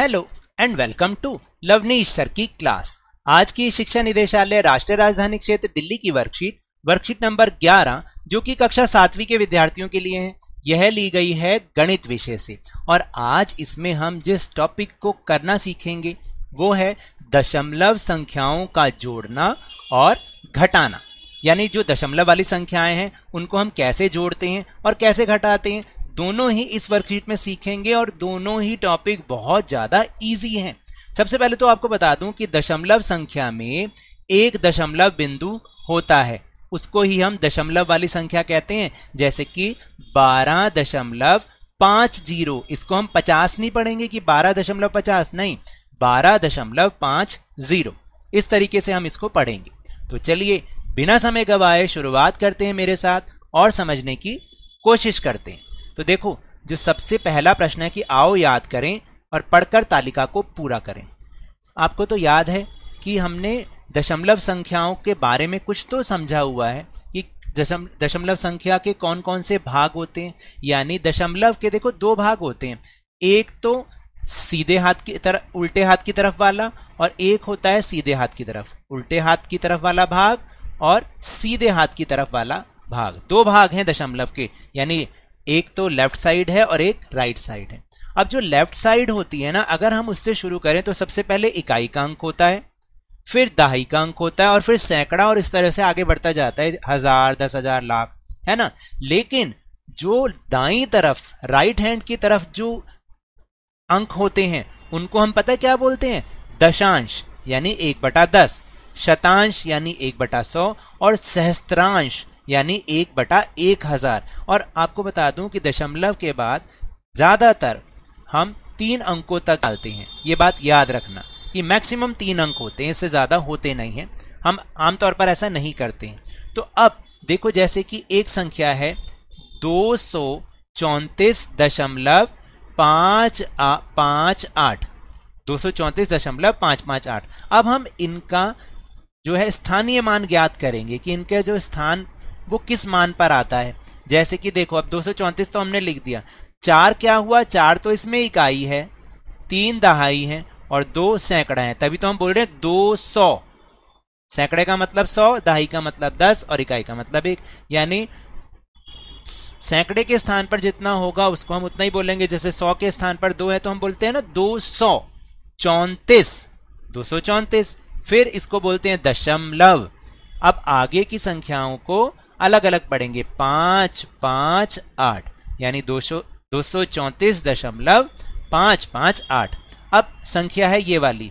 hello and welcome to Lovneesh sir की class आज की शिक्षा निदेशालय राष्ट्रीय राजधानी क्षेत्र दिल्ली की वर्कशीट वर्कशीट नंबर 11 जो कि कक्षा सातवीं के विद्यार्थियों के लिए है यह ली गई है गणित विषय से और आज इसमें हम जिस टॉपिक को करना सीखेंगे वो है दशमलव संख्याओं का जोड़ना और घटाना यानी जो दशमलव वाली संख्याएं हैं उनको हम कैसे जोड़ते हैं और कैसे घटाते हैं दोनों ही इस वर्कशीट में सीखेंगे और दोनों ही टॉपिक बहुत ज़्यादा ईजी हैं सबसे पहले तो आपको बता दूं कि दशमलव संख्या में एक दशमलव बिंदु होता है उसको ही हम दशमलव वाली संख्या कहते हैं जैसे कि बारह दशमलव पाँच जीरो इसको हम पचास नहीं पढ़ेंगे कि बारह दशमलव पचास नहीं बारह दशमलव पाँच जीरो इस तरीके से हम इसको पढ़ेंगे तो चलिए बिना समय गवाए शुरुआत करते हैं मेरे साथ और समझने की कोशिश करते हैं तो देखो जो सबसे पहला प्रश्न है कि आओ याद करें और पढ़कर तालिका को पूरा करें आपको तो याद है कि हमने दशमलव संख्याओं के बारे में कुछ तो समझा हुआ है कि दशम दशमलव संख्या के कौन कौन से भाग होते हैं यानी दशमलव के देखो दो भाग होते हैं एक तो सीधे हाथ की तरफ उल्टे हाथ की तरफ वाला और एक होता है सीधे हाथ की तरफ उल्टे हाथ की तरफ वाला भाग और सीधे हाथ की तरफ वाला भाग दो भाग हैं दशमलव के यानी एक तो लेफ्ट साइड है और एक राइट right साइड है अब जो लेफ्ट साइड होती है ना अगर हम उससे शुरू करें तो सबसे पहले इकाई का अंक होता है फिर दहाई का अंक होता है और फिर सैकड़ा और इस तरह से आगे बढ़ता जाता है हज़ार दस हज़ार लाख है ना लेकिन जो दाई तरफ राइट हैंड की तरफ जो अंक होते हैं उनको हम पता क्या बोलते हैं दशांश यानी एक बटा दस शतांश यानी एक बटा सौ और सहस्त्रांश यानी एक बटा एक हज़ार और आपको बता दूं कि दशमलव के बाद ज़्यादातर हम तीन अंकों तक डालते हैं ये बात याद रखना कि मैक्सिमम तीन अंक होते हैं इससे ज़्यादा होते नहीं हैं हम आमतौर पर ऐसा नहीं करते हैं तो अब देखो जैसे कि एक संख्या है दो सौ चौंतीस दशमलव पाँच पाँच आठ दो सौ चौंतीस दशमलव पाँच पाँच आठ अब हम इनका जो है स्थानीय मान ज्ञात करेंगे कि इनके जो स्थान वो किस मान पर आता है जैसे कि देखो अब दो तो हमने लिख दिया चार क्या हुआ चार तो इसमें इकाई है तीन दहाई है और दो सैकड़ा है तभी तो हम बोल रहे हैं दो सौ सैकड़े का मतलब सौ दहाई का मतलब दस और इकाई का मतलब एक यानी सैकड़े के स्थान पर जितना होगा उसको हम उतना ही बोलेंगे जैसे सौ के स्थान पर दो है तो हम बोलते हैं ना दो सौ चौंतीस दो सौ चौंतीस फिर इसको बोलते हैं दशमलव अब आगे की संख्याओं को अलग अलग पढ़ेंगे पाँच पाँच आठ यानी दो सौ दो सौ चौंतीस दशमलव पाँच पाँच आठ अब संख्या है ये वाली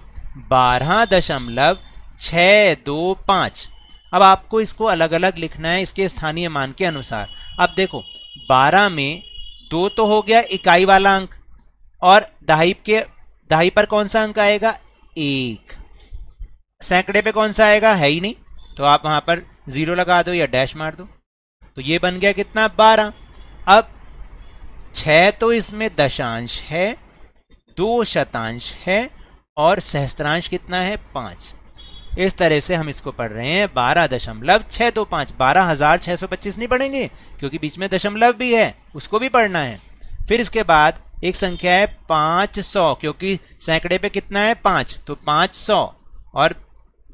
बारह दशमलव छः दो पाँच अब आपको इसको अलग अलग लिखना है इसके स्थानीय मान के अनुसार अब देखो बारह में दो तो हो गया इकाई वाला अंक और दहाई के दहाई पर कौन सा अंक आएगा एक सैकड़े पे कौन सा आएगा है ही नहीं तो आप वहाँ पर ज़ीरो लगा दो या डैश मार दो तो ये बन गया कितना बारह अब छः तो इसमें दशांश है दो शतांश है और सहस्त्रांश कितना है पाँच इस तरह से हम इसको पढ़ रहे हैं बारह दशमलव छः दो पाँच बारह हज़ार छः सौ पच्चीस नहीं पढ़ेंगे क्योंकि बीच में दशमलव भी है उसको भी पढ़ना है फिर इसके बाद एक संख्या है पाँच सौ क्योंकि सैकड़े पे कितना है पाँच तो पाँच सौ और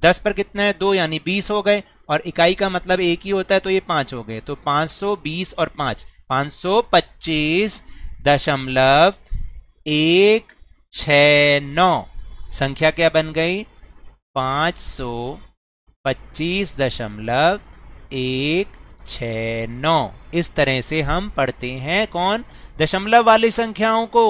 दस पर कितना है दो यानी बीस हो गए और इकाई का मतलब एक ही होता है तो ये पाँच हो गए तो पांच सौ बीस और पाँच पाँच सौ पच्चीस दशमलव एक छ नौ संख्या क्या बन गई पाँच सौ पच्चीस दशमलव एक छ नौ इस तरह से हम पढ़ते हैं कौन दशमलव वाली संख्याओं को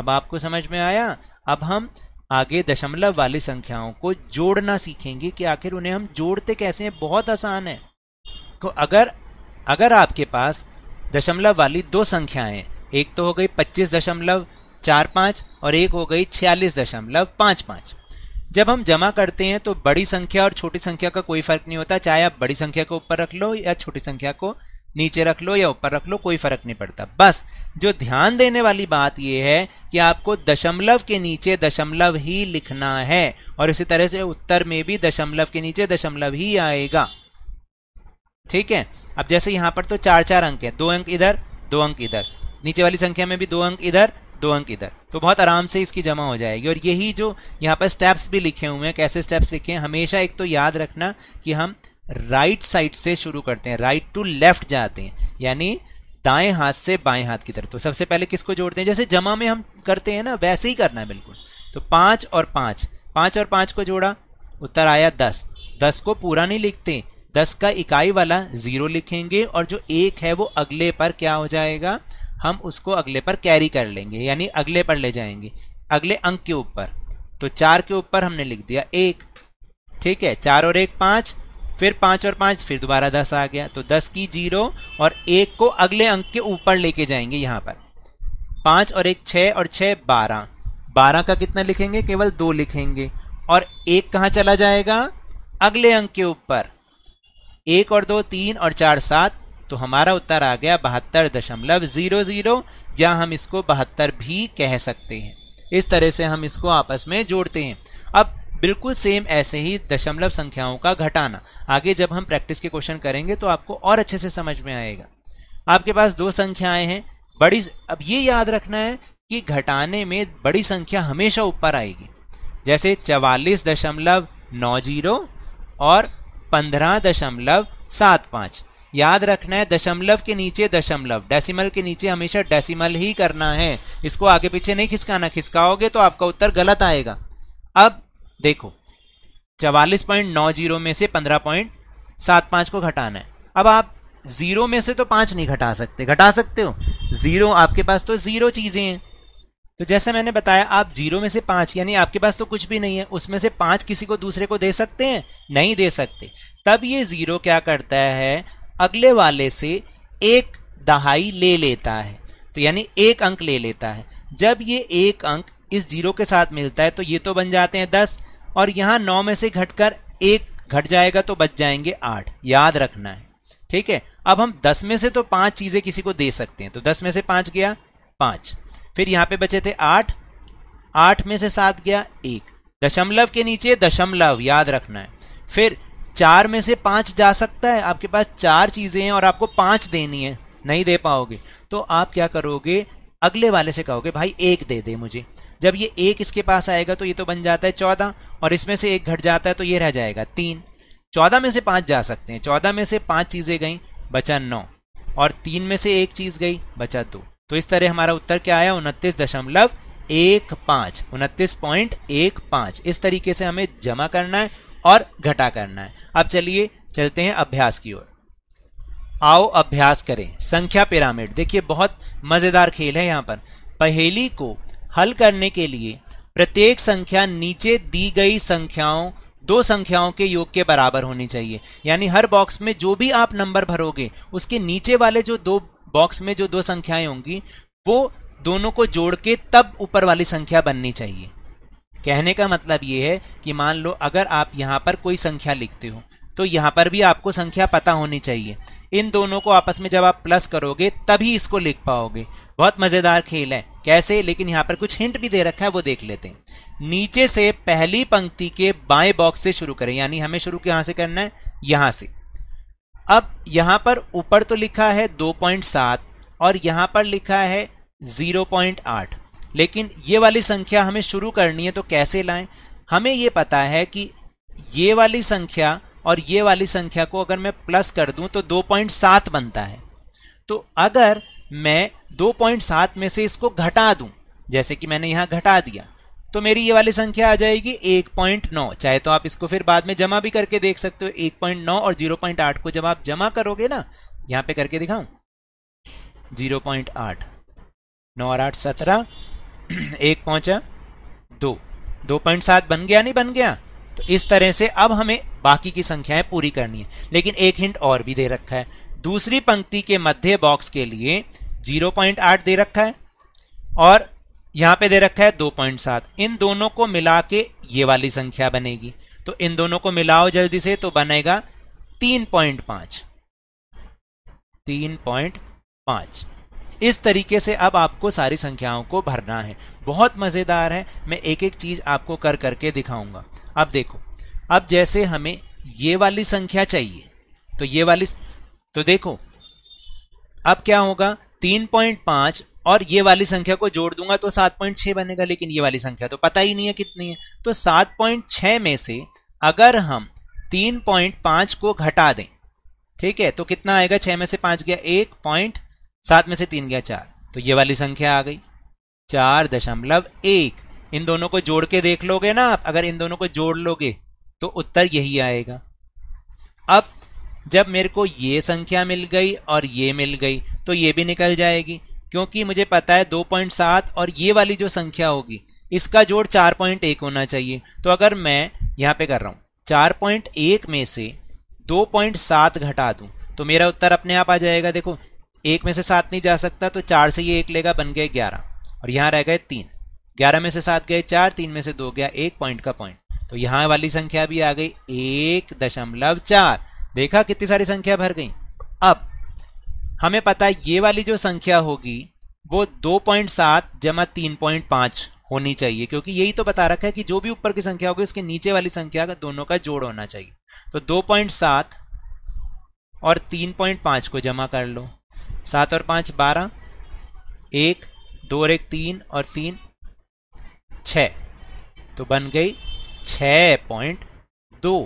अब आपको समझ में आया अब हम आगे दशमलव वाली संख्याओं को जोड़ना सीखेंगे कि आखिर उन्हें हम जोड़ते कैसे हैं बहुत आसान है तो अगर अगर आपके पास दशमलव वाली दो संख्याएं एक तो हो गई पच्चीस दशमलव चार पाँच और एक हो गई छियालीस दशमलव पाँच पाँच जब हम जमा करते हैं तो बड़ी संख्या और छोटी संख्या का कोई फर्क नहीं होता चाहे आप बड़ी संख्या को ऊपर रख लो या छोटी संख्या को नीचे रख लो या ऊपर रख लो कोई फर्क नहीं पड़ता बस जो ध्यान देने वाली बात यह है कि आपको दशमलव के नीचे दशमलव ही लिखना है और इसी तरह से उत्तर में भी दशमलव के नीचे दशमलव ही आएगा ठीक है अब जैसे यहाँ पर तो चार चार अंक है दो अंक इधर दो अंक इधर नीचे वाली संख्या में भी दो अंक इधर दो अंक इधर तो बहुत आराम से इसकी जमा हो जाएगी और यही जो यहाँ पर स्टेप्स भी लिखे हुए हैं कैसे स्टेप्स लिखे हैं हमेशा एक तो याद रखना कि हम राइट साइड से शुरू करते हैं राइट टू लेफ्ट जाते हैं यानी दाएं हाथ से बाएं हाथ की तरफ तो सबसे पहले किसको जोड़ते हैं जैसे जमा में हम करते हैं ना वैसे ही करना है बिल्कुल तो पाँच और पाँच पाँच और पाँच को जोड़ा उत्तर आया दस दस को पूरा नहीं लिखते दस का इकाई वाला ज़ीरो लिखेंगे और जो एक है वो अगले पर क्या हो जाएगा हम उसको अगले पर कैरी कर लेंगे यानी अगले पर ले जाएंगे अगले अंक के ऊपर तो चार के ऊपर हमने लिख दिया एक ठीक है चार और एक पाँच फिर पाँच और पाँच फिर दोबारा दस आ गया तो दस की जीरो और एक को अगले अंक के ऊपर लेके जाएंगे यहाँ पर पाँच और एक छः और छः बारह बारह का कितना लिखेंगे केवल दो लिखेंगे और एक कहाँ चला जाएगा अगले अंक के ऊपर एक और दो तीन और चार सात तो हमारा उत्तर आ गया बहत्तर दशमलव ज़ीरो ज़ीरो या हम इसको बहत्तर भी कह सकते हैं इस तरह से हम इसको आपस में जोड़ते हैं अब बिल्कुल सेम ऐसे ही दशमलव संख्याओं का घटाना आगे जब हम प्रैक्टिस के क्वेश्चन करेंगे तो आपको और अच्छे से समझ में आएगा आपके पास दो संख्याएं हैं बड़ी अब ये याद रखना है कि घटाने में बड़ी संख्या हमेशा ऊपर आएगी जैसे चवालीस दशमलव नौ जीरो और पंद्रह दशमलव सात पाँच याद रखना है दशमलव के नीचे दशमलव डेसिमल के नीचे हमेशा डेसिमल ही करना है इसको आगे पीछे नहीं खिसकाना खिसकाओगे तो आपका उत्तर गलत आएगा अब देखो चवालीस पॉइंट नौ जीरो में से पंद्रह पॉइंट सात पाँच को घटाना है अब आप ज़ीरो में से तो पाँच नहीं घटा सकते घटा सकते हो ज़ीरो आपके पास तो ज़ीरो चीज़ें हैं तो जैसे मैंने बताया आप जीरो में से पाँच यानी आपके पास तो कुछ भी नहीं है उसमें से पाँच किसी को दूसरे को दे सकते हैं नहीं दे सकते तब ये ज़ीरो क्या करता है अगले वाले से एक दहाई ले लेता है तो यानी एक अंक ले लेता है जब ये एक अंक इस जीरो के साथ मिलता है तो ये तो बन जाते हैं दस और यहाँ नौ में से घटकर एक घट जाएगा तो बच जाएंगे आठ याद रखना है ठीक है अब हम दस में से तो पांच चीज़ें किसी को दे सकते हैं तो दस में से पांच गया पांच फिर यहाँ पे बचे थे आठ आठ में से सात गया एक दशमलव के नीचे दशमलव याद रखना है फिर चार में से पाँच जा सकता है आपके पास चार चीज़ें हैं और आपको पाँच देनी है नहीं दे पाओगे तो आप क्या करोगे अगले वाले से कहोगे भाई एक दे दे मुझे जब ये एक इसके पास आएगा तो ये तो बन जाता है चौदह और इसमें से एक घट जाता है तो ये रह जाएगा तीन चौदह में से पाँच जा सकते हैं चौदह में से पाँच चीज़ें गई बचा नौ और तीन में से एक चीज़ गई बचा दो तो इस तरह हमारा उत्तर क्या आया उनतीस दशमलव एक पाँच उनतीस पॉइंट एक पाँच इस तरीके से हमें जमा करना है और घटा करना है अब चलिए चलते हैं अभ्यास की ओर आओ अभ्यास करें संख्या पिरामिड देखिए बहुत मज़ेदार खेल है यहाँ पर पहेली को हल करने के लिए प्रत्येक संख्या नीचे दी गई संख्याओं दो संख्याओं के योग के बराबर होनी चाहिए यानी हर बॉक्स में जो भी आप नंबर भरोगे उसके नीचे वाले जो दो बॉक्स में जो दो संख्याएं होंगी वो दोनों को जोड़ के तब ऊपर वाली संख्या बननी चाहिए कहने का मतलब ये है कि मान लो अगर आप यहाँ पर कोई संख्या लिखते हो तो यहाँ पर भी आपको संख्या पता होनी चाहिए इन दोनों को आपस में जब आप प्लस करोगे तभी इसको लिख पाओगे बहुत मज़ेदार खेल है कैसे लेकिन यहाँ पर कुछ हिंट भी दे रखा है वो देख लेते हैं नीचे से पहली पंक्ति के बाएं बॉक्स से शुरू करें यानी हमें शुरू कहाँ से करना है यहाँ से अब यहाँ पर ऊपर तो लिखा है 2.7 और यहाँ पर लिखा है 0.8 लेकिन ये वाली संख्या हमें शुरू करनी है तो कैसे लाएं हमें ये पता है कि ये वाली संख्या और ये वाली संख्या को अगर मैं प्लस कर दूं तो 2.7 बनता है तो अगर मैं 2.7 में से इसको घटा दूं जैसे कि मैंने यहाँ घटा दिया तो मेरी ये वाली संख्या आ जाएगी 1.9 चाहे तो आप इसको फिर बाद में जमा भी करके देख सकते हो 1.9 और 0.8 को जब आप जमा करोगे ना यहाँ पे करके दिखाऊं 0.8 नौ और आठ सत्रह एक पहुंचा दो दो पॉइंट सात बन गया नहीं बन गया तो इस तरह से अब हमें बाकी की संख्याएं पूरी करनी है लेकिन एक हिंट और भी दे रखा है दूसरी पंक्ति के मध्य बॉक्स के लिए 0.8 दे रखा है और यहाँ पे दे रखा है 2.7 इन दोनों को मिला के ये वाली संख्या बनेगी तो इन दोनों को मिलाओ जल्दी से तो बनेगा 3.5 3.5 इस तरीके से अब आपको सारी संख्याओं को भरना है बहुत मज़ेदार है मैं एक एक चीज़ आपको कर करके दिखाऊंगा अब देखो अब जैसे हमें ये वाली संख्या चाहिए तो ये वाली तो देखो अब क्या होगा तीन पॉइंट पांच और ये वाली संख्या को जोड़ दूंगा तो सात पॉइंट छह बनेगा लेकिन ये वाली संख्या तो पता ही नहीं है कितनी है तो सात पॉइंट छह में से अगर हम तीन पॉइंट पांच को घटा दें ठीक है तो कितना आएगा छह में से पांच गया एक पॉइंट सात में से तीन गया चार तो ये वाली संख्या आ गई चार दशमलव एक इन दोनों को जोड़ के देख लोगे ना आप अगर इन दोनों को जोड़ लोगे तो उत्तर यही आएगा अब जब मेरे को ये संख्या मिल गई और ये मिल गई तो ये भी निकल जाएगी क्योंकि मुझे पता है 2.7 और ये वाली जो संख्या होगी इसका जोड़ 4.1 होना चाहिए तो अगर मैं यहाँ पे कर रहा हूँ 4.1 में से 2.7 घटा दूँ तो मेरा उत्तर अपने आप आ जाएगा देखो एक में से सात नहीं जा सकता तो चार से ये एक लेगा बन गए ग्यारह और यहाँ रह गए तीन ग्यारह में से सात गए चार तीन में से दो गया एक पॉइंट का पॉइंट तो यहाँ वाली संख्या भी आ गई एक दशमलव चार देखा कितनी सारी संख्या भर गई अब हमें पता है ये वाली जो संख्या होगी वो 2.7 जमा तीन होनी चाहिए क्योंकि यही तो बता रखा है कि जो भी ऊपर की संख्या होगी उसके नीचे वाली संख्या का दोनों का जोड़ होना चाहिए तो 2.7 और 3.5 को जमा कर लो सात और पाँच बारह एक दो और एक तीन और तीन छ तो बन गई छ पॉइंट दो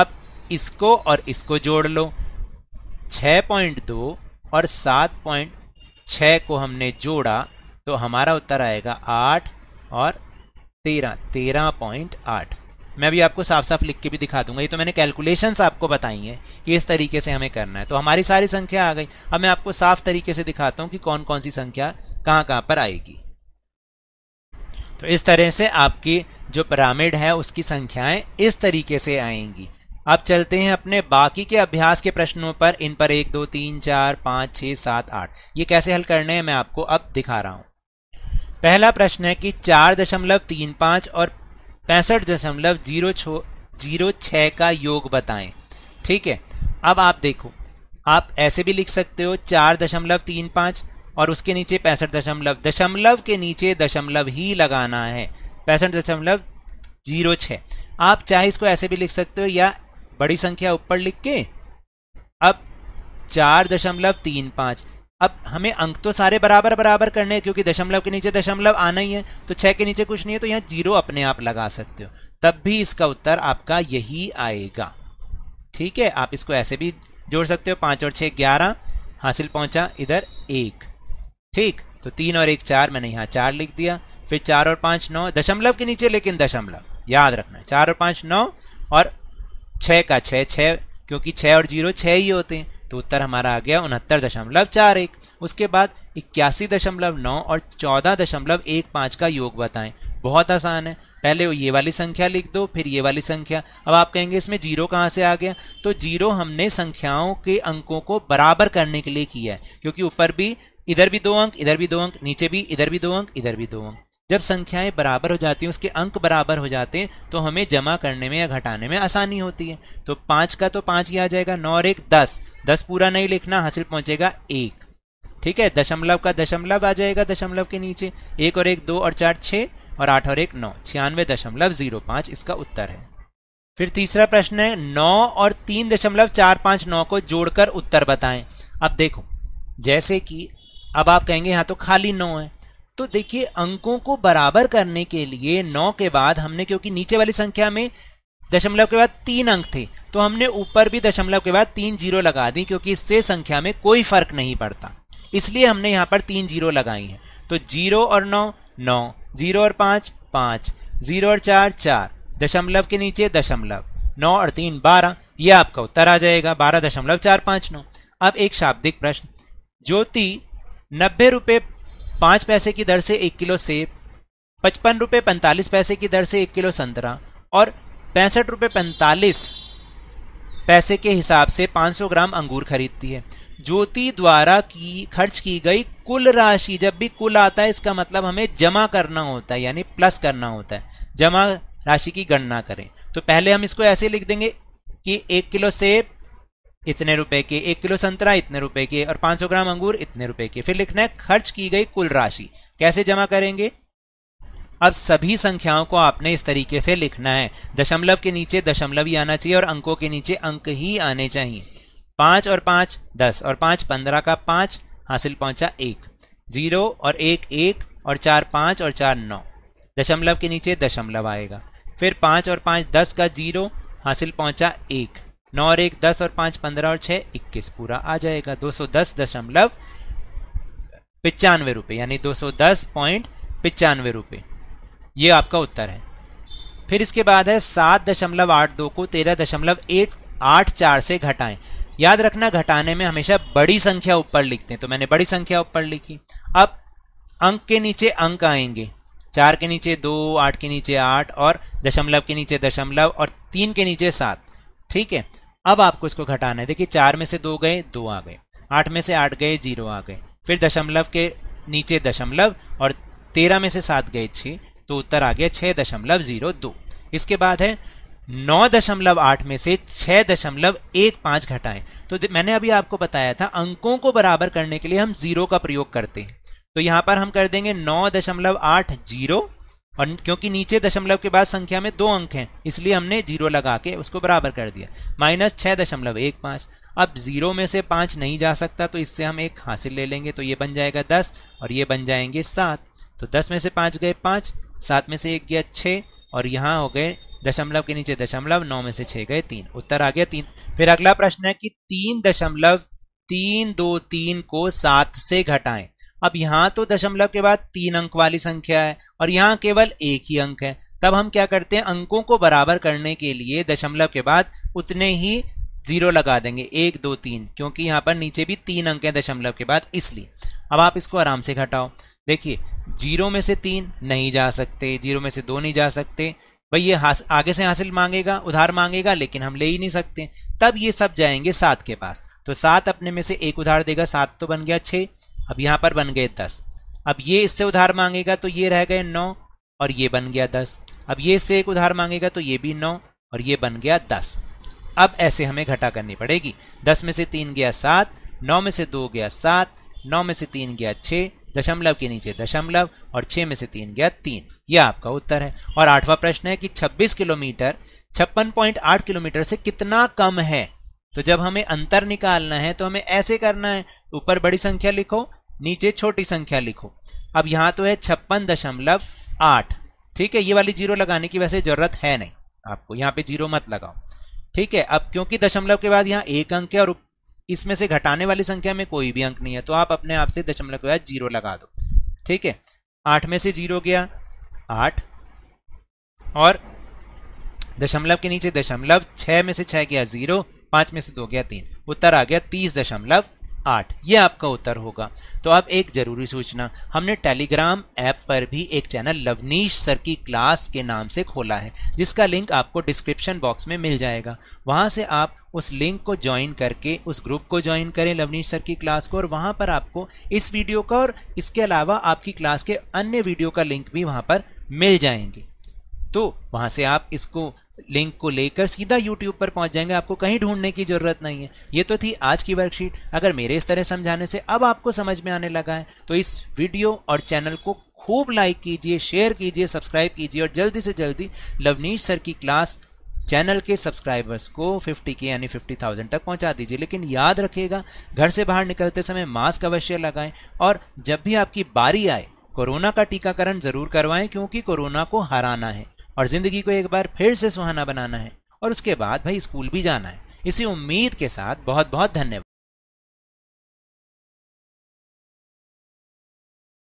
अब इसको और इसको जोड़ लो 6.2 पॉइंट दो और सात पॉइंट को हमने जोड़ा तो हमारा उत्तर आएगा आठ और तेरह तेरह पॉइंट आठ मैं भी आपको साफ साफ लिख के भी दिखा दूंगा ये तो मैंने कैलकुलेशंस आपको बताई हैं कि इस तरीके से हमें करना है तो हमारी सारी संख्या आ गई अब मैं आपको साफ तरीके से दिखाता हूँ कि कौन कौन सी संख्या कहाँ कहाँ पर आएगी तो इस तरह से आपकी जो पिरामिड है उसकी संख्याएं इस तरीके से आएंगी अब चलते हैं अपने बाकी के अभ्यास के प्रश्नों पर इन पर एक दो तीन चार पाँच छः सात आठ ये कैसे हल करने हैं मैं आपको अब दिखा रहा हूँ पहला प्रश्न है कि चार दशमलव तीन पाँच और पैंसठ दशमलव जीरो छो जीरो छः का योग बताएं ठीक है अब आप देखो आप ऐसे भी लिख सकते हो चार दशमलव तीन पाँच और उसके नीचे पैंसठ दशमलव दशमलव के नीचे दशमलव ही लगाना है पैंसठ दशमलव जीरो छः आप चाहे इसको ऐसे भी लिख सकते हो या बड़ी संख्या ऊपर लिख के अब चार दशमलव तीन पाँच अब हमें अंक तो सारे बराबर बराबर करने हैं क्योंकि दशमलव के नीचे दशमलव आना ही है तो छः के नीचे कुछ नहीं है तो यहाँ जीरो अपने आप लगा सकते हो तब भी इसका उत्तर आपका यही आएगा ठीक है आप इसको ऐसे भी जोड़ सकते हो पाँच और छः ग्यारह हासिल पहुँचा इधर एक ठीक तो तीन और एक चार मैंने यहाँ चार लिख दिया फिर चार और पाँच नौ दशमलव के नीचे लेकिन दशमलव याद रखना चार और पाँच नौ और छः का छः छः क्योंकि छः और जीरो छः ही होते हैं तो उत्तर हमारा आ गया उनहत्तर दशमलव चार एक उसके बाद इक्यासी दशमलव नौ और चौदह दशमलव एक पाँच का योग बताएं बहुत आसान है पहले ये वाली संख्या लिख दो फिर ये वाली संख्या अब आप कहेंगे इसमें जीरो कहाँ से आ गया तो जीरो हमने संख्याओं के अंकों को बराबर करने के लिए किया है क्योंकि ऊपर भी इधर भी दो अंक इधर भी दो अंक नीचे भी इधर भी दो अंक इधर भी दो अंक जब संख्याएं बराबर हो जाती हैं उसके अंक बराबर हो जाते हैं तो हमें जमा करने में या घटाने में आसानी होती है तो पाँच का तो पाँच ही आ जाएगा नौ और एक दस दस पूरा नहीं लिखना हासिल पहुंचेगा एक ठीक है दशमलव का दशमलव आ जाएगा दशमलव के नीचे एक और एक दो और चार छः और आठ और एक नौ छियानवे दशमलव जीरो पाँच इसका उत्तर है फिर तीसरा प्रश्न है नौ और तीन दशमलव चार पाँच नौ को जोड़कर उत्तर बताएं अब देखो जैसे कि अब आप कहेंगे यहाँ तो खाली नौ है तो देखिए अंकों को बराबर करने के लिए नौ के बाद हमने क्योंकि नीचे वाली संख्या में दशमलव के बाद तीन अंक थे तो हमने ऊपर भी दशमलव के बाद तीन जीरो लगा दी क्योंकि इससे संख्या में कोई फर्क नहीं पड़ता इसलिए हमने यहाँ पर तीन जीरो लगाई हैं तो जीरो और नौ नौ जीरो और पाँच पाँच जीरो और चार चार दशमलव के नीचे दशमलव नौ और तीन बारह यह आपका उत्तर आ जाएगा बारह दशमलव चार पाँच नौ अब एक शाब्दिक प्रश्न ज्योति नब्बे रुपये पाँच पैसे की दर से एक किलो सेब पचपन रुपये पैंतालीस पैसे की दर से एक किलो संतरा और पैंसठ रुपये पैंतालीस पैसे के हिसाब से 500 ग्राम अंगूर खरीदती है ज्योति द्वारा की खर्च की गई कुल राशि जब भी कुल आता है इसका मतलब हमें जमा करना होता है यानी प्लस करना होता है जमा राशि की गणना करें तो पहले हम इसको ऐसे लिख देंगे कि एक किलो सेब इतने रुपए के एक किलो संतरा इतने रुपए के और 500 ग्राम अंगूर इतने रुपए के फिर लिखना है खर्च की गई कुल राशि कैसे जमा करेंगे अब सभी संख्याओं को आपने इस तरीके से लिखना है दशमलव के नीचे दशमलव ही आना चाहिए और अंकों के नीचे अंक ही आने चाहिए पाँच और पांच दस और पाँच पंद्रह का पांच हासिल पहुंचा एक जीरो और एक एक और चार पाँच और चार नौ दशमलव के नीचे दशमलव आएगा फिर पाँच और पाँच दस का जीरो हासिल पहुंचा एक नौ और एक दस और पाँच पंद्रह और छः इक्कीस पूरा आ जाएगा दो सौ दस दशमलव पचानवे रुपये यानी दो सौ दस पॉइंट पचानवे रुपये ये आपका उत्तर है फिर इसके बाद है सात दशमलव आठ दो को तेरह दशमलव एक आठ चार से घटाएं याद रखना घटाने में हमेशा बड़ी संख्या ऊपर लिखते हैं तो मैंने बड़ी संख्या ऊपर लिखी अब अंक के नीचे अंक आएंगे चार के नीचे दो आठ के नीचे आठ और दशमलव के नीचे दशमलव और तीन के नीचे सात ठीक है अब आपको इसको घटाना है देखिए चार में से दो गए दो आ गए आठ में से आठ गए जीरो आ गए फिर दशमलव के नीचे दशमलव और तेरह में से सात गए छः तो उत्तर आ गया छः दशमलव जीरो दो इसके बाद है नौ दशमलव आठ में से छः दशमलव एक पाँच घटाएं तो मैंने अभी आपको बताया था अंकों को बराबर करने के लिए हम जीरो का प्रयोग करते हैं तो यहाँ पर हम कर देंगे नौ दशमलव आठ जीरो और क्योंकि नीचे दशमलव के बाद संख्या में दो अंक हैं इसलिए हमने जीरो लगा के उसको बराबर कर दिया माइनस छः दशमलव एक पाँच अब जीरो में से पाँच नहीं जा सकता तो इससे हम एक हासिल ले लेंगे तो ये बन जाएगा दस और ये बन जाएंगे सात तो दस में से पाँच गए पाँच सात में से एक गया छः और यहाँ हो गए दशमलव के नीचे दशमलव नौ में से छः गए तीन उत्तर आ गया तीन फिर अगला प्रश्न है कि तीन दशमलव तीन दो तीन को सात से घटाएं अब यहाँ तो दशमलव के बाद तीन अंक वाली संख्या है और यहाँ केवल एक ही अंक है तब हम क्या करते हैं अंकों को बराबर करने के लिए दशमलव के बाद उतने ही जीरो लगा देंगे एक दो तीन क्योंकि यहाँ पर नीचे भी तीन अंक हैं दशमलव के बाद इसलिए अब आप इसको आराम से घटाओ देखिए जीरो में से तीन नहीं जा सकते जीरो में से दो नहीं जा सकते भाई ये आगे से हासिल मांगेगा उधार मांगेगा लेकिन हम ले ही नहीं सकते तब ये सब जाएंगे सात के पास तो सात अपने में से एक उधार देगा सात तो बन गया छः अब यहाँ पर बन गए दस अब ये इससे उधार मांगेगा तो ये रह गए नौ और ये बन गया दस अब ये इससे एक उधार मांगेगा तो ये भी नौ और ये बन गया दस अब ऐसे हमें घटा करनी पड़ेगी दस में से तीन गया सात नौ में से दो गया सात नौ में से तीन गया छः दशमलव के नीचे दशमलव और छः में से तीन गया तीन यह आपका उत्तर है और आठवां प्रश्न है कि 26 किलोमीटर 56.8 किलोमीटर से कितना कम है तो जब हमें अंतर निकालना है तो हमें ऐसे करना है तो ऊपर बड़ी संख्या लिखो नीचे छोटी संख्या लिखो अब यहाँ तो है छप्पन दशमलव आठ ठीक है ये वाली जीरो लगाने की वैसे ज़रूरत है नहीं आपको यहाँ पे जीरो मत लगाओ ठीक है अब क्योंकि दशमलव के बाद यहाँ एक अंक है और इसमें से घटाने वाली संख्या में कोई भी अंक नहीं है तो आप अपने आप से दशमलव के बाद जीरो लगा दो ठीक है आठ में से जीरो गया आठ और दशमलव के नीचे दशमलव छः में से छः गया ज़ीरो पाँच में से दो गया तीन उत्तर आ गया तीस दशमलव आठ ये आपका उत्तर होगा तो अब एक ज़रूरी सूचना हमने टेलीग्राम ऐप पर भी एक चैनल लवनीश सर की क्लास के नाम से खोला है जिसका लिंक आपको डिस्क्रिप्शन बॉक्स में मिल जाएगा वहाँ से आप उस लिंक को ज्वाइन करके उस ग्रुप को ज्वाइन करें लवनीश सर की क्लास को और वहाँ पर आपको इस वीडियो का और इसके अलावा आपकी क्लास के अन्य वीडियो का लिंक भी वहाँ पर मिल जाएंगे तो वहाँ से आप इसको लिंक को लेकर सीधा यूट्यूब पर पहुंच जाएंगे आपको कहीं ढूंढने की ज़रूरत नहीं है ये तो थी आज की वर्कशीट अगर मेरे इस तरह समझाने से अब आपको समझ में आने लगा है तो इस वीडियो और चैनल को खूब लाइक कीजिए शेयर कीजिए सब्सक्राइब कीजिए और जल्दी से जल्दी लवनीश सर की क्लास चैनल के सब्सक्राइबर्स को 50 के यानी 50,000 तक पहुंचा दीजिए लेकिन याद रखिएगा घर से बाहर निकलते समय मास्क अवश्य लगाएं और जब भी आपकी बारी आए कोरोना का टीकाकरण ज़रूर करवाएं क्योंकि कोरोना को हराना है और ज़िंदगी को एक बार फिर से सुहाना बनाना है और उसके बाद भाई स्कूल भी जाना है इसी उम्मीद के साथ बहुत बहुत धन्यवाद